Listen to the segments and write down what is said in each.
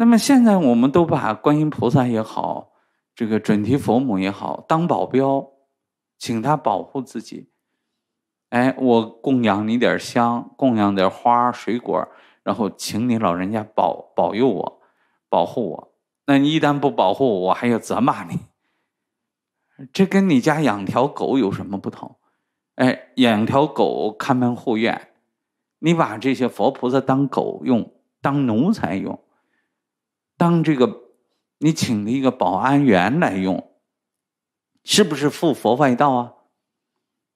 那么现在我们都把观音菩萨也好，这个准提佛母也好当保镖，请他保护自己。哎，我供养你点香，供养点花水果，然后请你老人家保保佑我，保护我。那你一旦不保护我，我还要责骂你。这跟你家养条狗有什么不同？哎，养条狗看门护院，你把这些佛菩萨当狗用，当奴才用。当这个，你请了一个保安员来用，是不是附佛外道啊？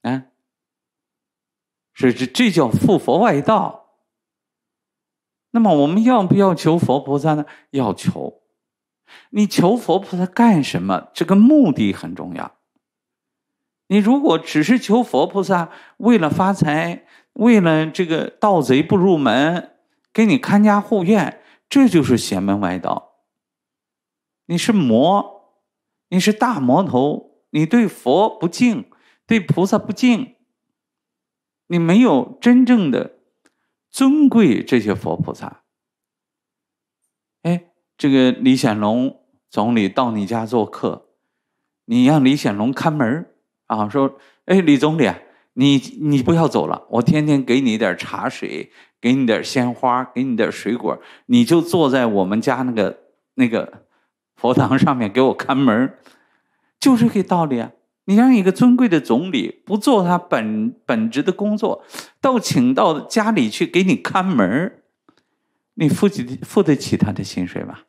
啊，是这这叫附佛外道。那么我们要不要求佛菩萨呢？要求。你求佛菩萨干什么？这个目的很重要。你如果只是求佛菩萨为了发财，为了这个盗贼不入门，给你看家护院。这就是邪门歪道。你是魔，你是大魔头，你对佛不敬，对菩萨不敬，你没有真正的尊贵这些佛菩萨。哎，这个李显龙总理到你家做客，你让李显龙看门啊？说，哎，李总理。啊。”你你不要走了，我天天给你点茶水，给你点鲜花，给你点水果，你就坐在我们家那个那个佛堂上面给我看门就是这个道理啊！你让一个尊贵的总理不做他本本职的工作，倒请到家里去给你看门你付起付得起他的薪水吗？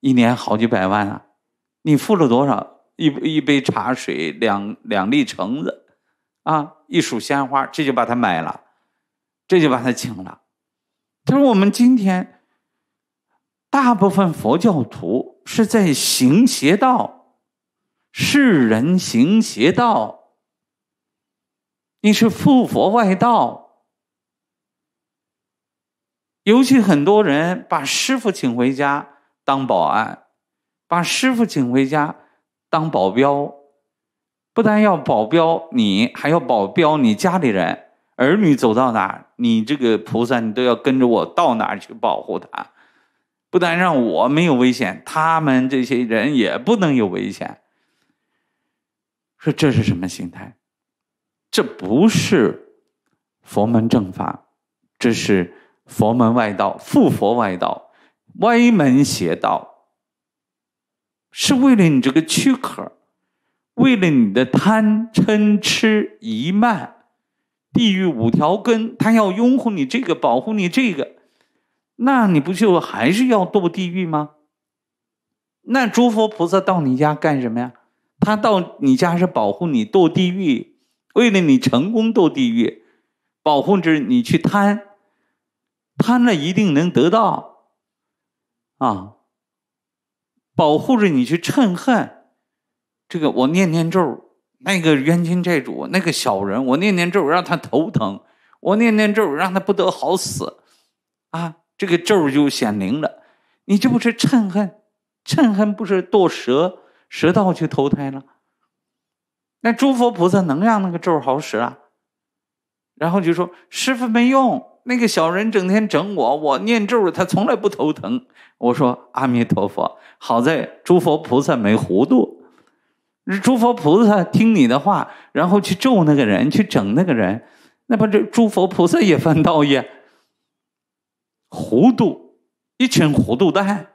一年好几百万啊！你付了多少？一一杯茶水，两两粒橙子，啊？一束鲜花，这就把他买了，这就把他请了。他说：“我们今天大部分佛教徒是在行邪道，世人行邪道，你是附佛外道。尤其很多人把师傅请回家当保安，把师傅请回家当保镖。”不但要保镖你，还要保镖你家里人、儿女走到哪儿，你这个菩萨你都要跟着我到哪儿去保护他。不但让我没有危险，他们这些人也不能有危险。说这是什么心态？这不是佛门正法，这是佛门外道、附佛外道、歪门邪道，是为了你这个躯壳。为了你的贪嗔痴疑慢，地狱五条根，他要拥护你这个，保护你这个，那你不就还是要堕地狱吗？那诸佛菩萨到你家干什么呀？他到你家是保护你堕地狱，为了你成功堕地狱，保护着你去贪，贪了一定能得到，啊，保护着你去嗔恨。这个我念念咒，那个冤亲债主，那个小人，我念念咒让他头疼，我念念咒让他不得好死，啊，这个咒就显灵了。你这不是嗔恨，嗔恨不是堕蛇蛇道去投胎了？那诸佛菩萨能让那个咒好使啊？然后就说：“师傅没用，那个小人整天整我，我念咒他从来不头疼。”我说：“阿弥陀佛，好在诸佛菩萨没糊涂。”诸佛菩萨听你的话，然后去咒那个人，去整那个人，那把这诸佛菩萨也犯道业，糊涂，一群糊涂蛋，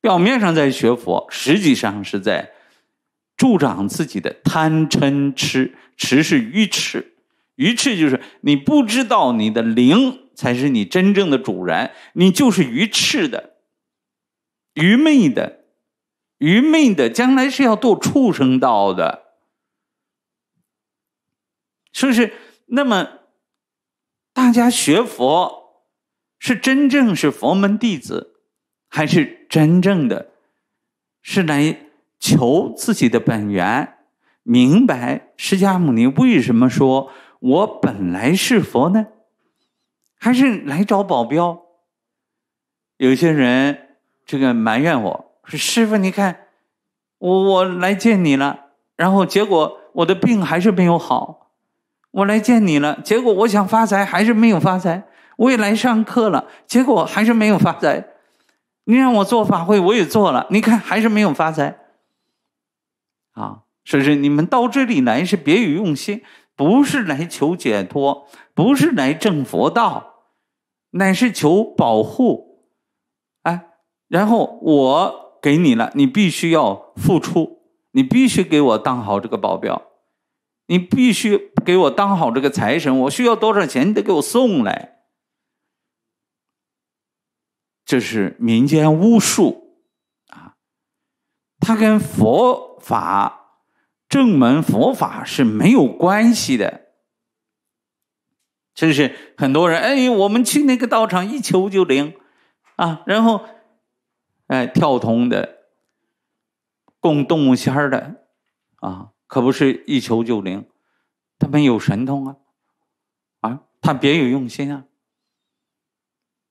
表面上在学佛，实际上是在助长自己的贪嗔痴，痴是愚痴，愚痴就是你不知道你的灵才是你真正的主人，你就是愚痴的、愚昧的。愚昧的将来是要堕畜生道的，是不是那么，大家学佛是真正是佛门弟子，还是真正的，是来求自己的本源，明白释迦牟尼为什么说我本来是佛呢？还是来找保镖？有些人这个埋怨我。说师傅，你看，我我来见你了。然后结果我的病还是没有好，我来见你了。结果我想发财还是没有发财，我也来上课了，结果还是没有发财。你让我做法会我也做了，你看还是没有发财。啊，所以你们到这里来是别有用心，不是来求解脱，不是来证佛道，乃是求保护。哎，然后我。给你了，你必须要付出，你必须给我当好这个保镖，你必须给我当好这个财神。我需要多少钱，你得给我送来。这是民间巫术，啊，它跟佛法正门佛法是没有关系的。就是很多人，哎，我们去那个道场一求就灵，啊，然后。哎，跳铜的，供动物仙儿的，啊，可不是一求就灵，他们有神通啊，啊，他别有用心啊，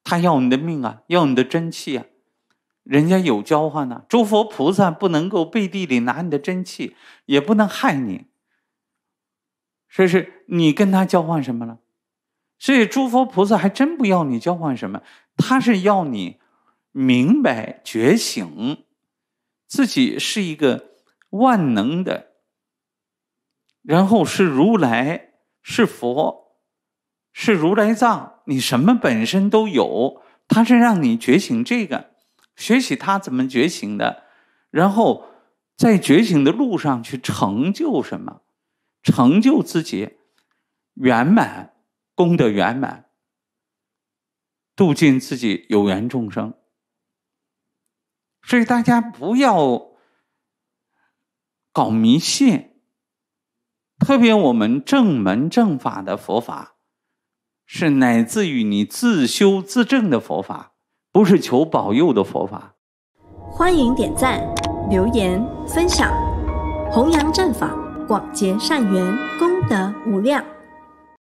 他要你的命啊，要你的真气啊，人家有交换呢，诸佛菩萨不能够背地里拿你的真气，也不能害你，所以你跟他交换什么了？所以诸佛菩萨还真不要你交换什么，他是要你。明白觉醒，自己是一个万能的，然后是如来，是佛，是如来藏，你什么本身都有。他是让你觉醒这个，学习他怎么觉醒的，然后在觉醒的路上去成就什么，成就自己圆满功德圆满，度尽自己有缘众生。所以大家不要搞迷信，特别我们正门正法的佛法，是乃至于你自修自证的佛法，不是求保佑的佛法。欢迎点赞、留言、分享，弘扬正法，广结善缘，功德无量。